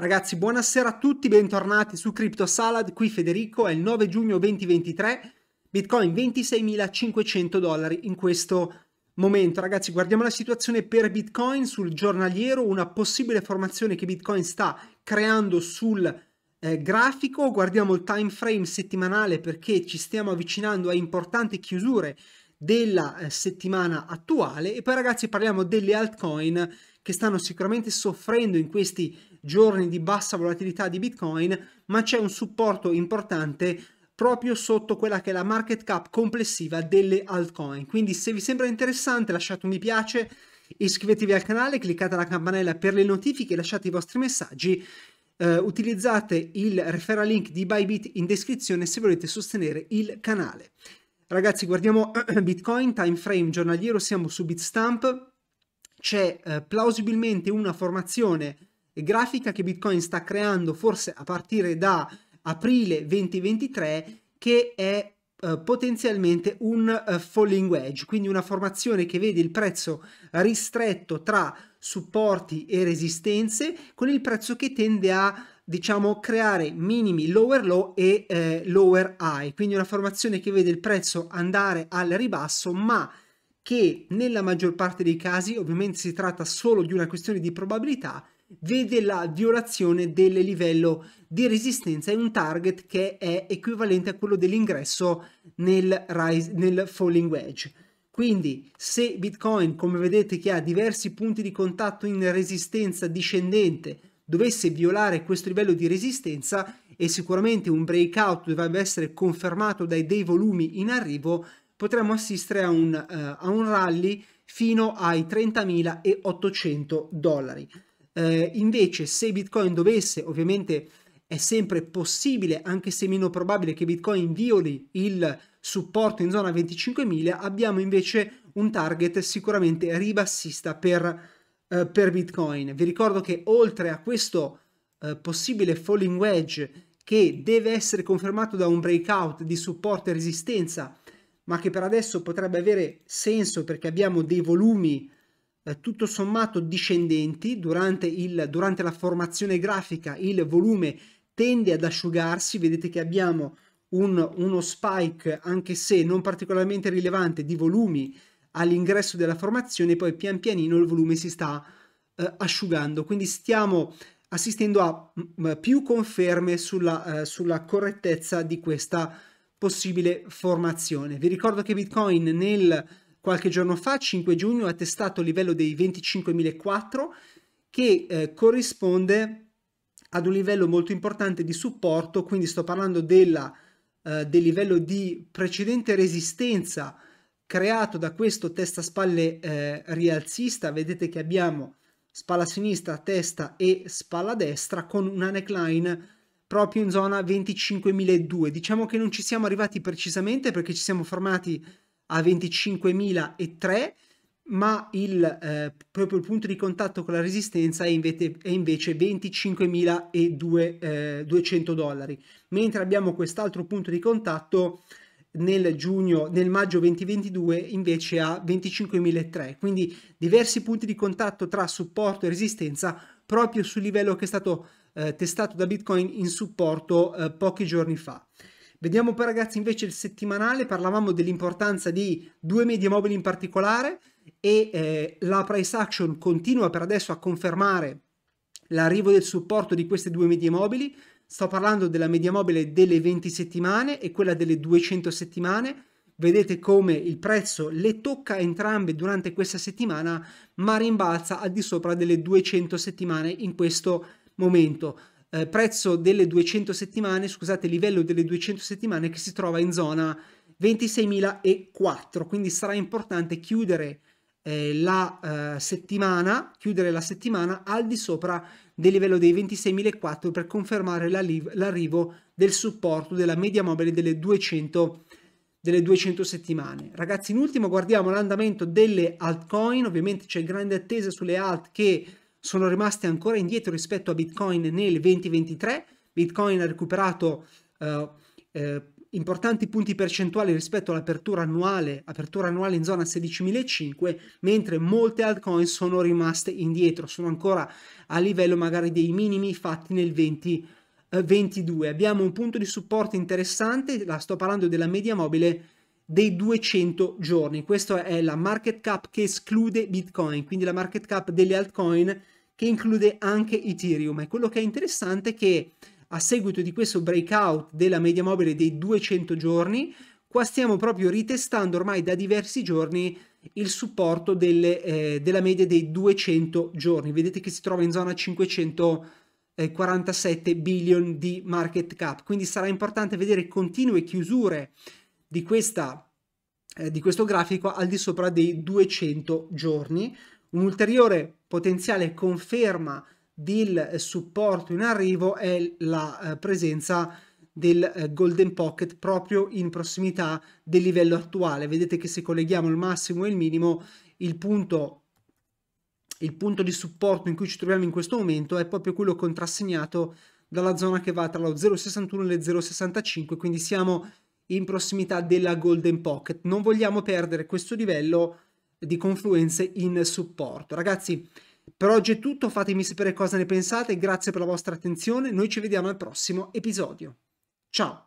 Ragazzi, buonasera a tutti, bentornati su Crypto Salad, qui Federico, è il 9 giugno 2023, Bitcoin 26.500 dollari in questo momento. Ragazzi, guardiamo la situazione per Bitcoin sul giornaliero, una possibile formazione che Bitcoin sta creando sul eh, grafico, guardiamo il time frame settimanale perché ci stiamo avvicinando a importanti chiusure della eh, settimana attuale e poi ragazzi parliamo delle altcoin che stanno sicuramente soffrendo in questi giorni di bassa volatilità di Bitcoin, ma c'è un supporto importante proprio sotto quella che è la market cap complessiva delle altcoin. Quindi se vi sembra interessante lasciate un mi piace, iscrivetevi al canale, cliccate la campanella per le notifiche, lasciate i vostri messaggi, eh, utilizzate il referral link di Bybit in descrizione se volete sostenere il canale. Ragazzi, guardiamo Bitcoin, time frame giornaliero, siamo su Bitstamp, c'è eh, plausibilmente una formazione grafica che Bitcoin sta creando forse a partire da aprile 2023 che è eh, potenzialmente un eh, falling wedge, quindi una formazione che vede il prezzo ristretto tra supporti e resistenze con il prezzo che tende a diciamo creare minimi lower low e eh, lower high, quindi una formazione che vede il prezzo andare al ribasso ma che nella maggior parte dei casi ovviamente si tratta solo di una questione di probabilità vede la violazione del livello di resistenza in un target che è equivalente a quello dell'ingresso nel, rise, nel falling wedge. Quindi se Bitcoin, come vedete che ha diversi punti di contatto in resistenza discendente, dovesse violare questo livello di resistenza e sicuramente un breakout dovrebbe essere confermato dai dei volumi in arrivo, potremmo assistere a un, uh, a un rally fino ai 30.800 dollari. Eh, invece se Bitcoin dovesse, ovviamente è sempre possibile, anche se meno probabile, che Bitcoin violi il supporto in zona 25.000, abbiamo invece un target sicuramente ribassista per, eh, per Bitcoin. Vi ricordo che oltre a questo eh, possibile falling wedge che deve essere confermato da un breakout di supporto e resistenza, ma che per adesso potrebbe avere senso perché abbiamo dei volumi eh, tutto sommato discendenti, durante, il, durante la formazione grafica il volume tende ad asciugarsi, vedete che abbiamo un, uno spike, anche se non particolarmente rilevante, di volumi all'ingresso della formazione, poi pian pianino il volume si sta eh, asciugando, quindi stiamo assistendo a mm, eh, più conferme sulla, eh, sulla correttezza di questa possibile formazione. Vi ricordo che Bitcoin nel qualche giorno fa, 5 giugno, ha testato il livello dei 25.004 che eh, corrisponde ad un livello molto importante di supporto, quindi sto parlando della, eh, del livello di precedente resistenza creato da questo testa spalle eh, rialzista, vedete che abbiamo spalla sinistra, testa e spalla destra con una neckline proprio in zona 25.002. Diciamo che non ci siamo arrivati precisamente perché ci siamo fermati a 25.003, ma il, eh, proprio il punto di contatto con la resistenza è invece, è invece 25.200 eh, dollari, mentre abbiamo quest'altro punto di contatto nel, giugno, nel maggio 2022 invece a 25.003, quindi diversi punti di contatto tra supporto e resistenza proprio sul livello che è stato eh, testato da Bitcoin in supporto eh, pochi giorni fa. Vediamo poi ragazzi invece il settimanale, parlavamo dell'importanza di due media mobili in particolare e eh, la price action continua per adesso a confermare l'arrivo del supporto di queste due medie mobili. Sto parlando della media mobile delle 20 settimane e quella delle 200 settimane. Vedete come il prezzo le tocca entrambe durante questa settimana, ma rimbalza al di sopra delle 200 settimane in questo momento. Eh, prezzo delle 200 settimane, scusate, livello delle 200 settimane che si trova in zona 26.004, quindi sarà importante chiudere eh, la eh, settimana, chiudere la settimana al di sopra del livello dei 26.004 per confermare l'arrivo del supporto della media mobile delle 200 delle 200 settimane. Ragazzi, in ultimo guardiamo l'andamento delle altcoin, ovviamente c'è grande attesa sulle alt che sono rimaste ancora indietro rispetto a Bitcoin nel 2023. Bitcoin ha recuperato eh, eh, importanti punti percentuali rispetto all'apertura annuale, apertura annuale in zona 16.005, mentre molte altcoin sono rimaste indietro, sono ancora a livello magari dei minimi fatti nel 2022. Eh, Abbiamo un punto di supporto interessante, la sto parlando della media mobile dei 200 giorni. Questa è la market cap che esclude Bitcoin, quindi la market cap delle altcoin che include anche Ethereum. E quello che è interessante è che a seguito di questo breakout della media mobile dei 200 giorni, qua stiamo proprio ritestando ormai da diversi giorni il supporto delle, eh, della media dei 200 giorni. Vedete che si trova in zona 547 eh, billion di market cap, quindi sarà importante vedere continue chiusure di, questa, eh, di questo grafico al di sopra dei 200 giorni. Un'ulteriore potenziale conferma del eh, supporto in arrivo è la eh, presenza del eh, Golden Pocket proprio in prossimità del livello attuale. Vedete che se colleghiamo il massimo e il minimo, il punto, il punto di supporto in cui ci troviamo in questo momento è proprio quello contrassegnato dalla zona che va tra lo 0,61 e le 0,65, quindi siamo in prossimità della Golden Pocket. Non vogliamo perdere questo livello di confluenze in supporto. Ragazzi, per oggi è tutto, fatemi sapere cosa ne pensate, grazie per la vostra attenzione, noi ci vediamo al prossimo episodio. Ciao!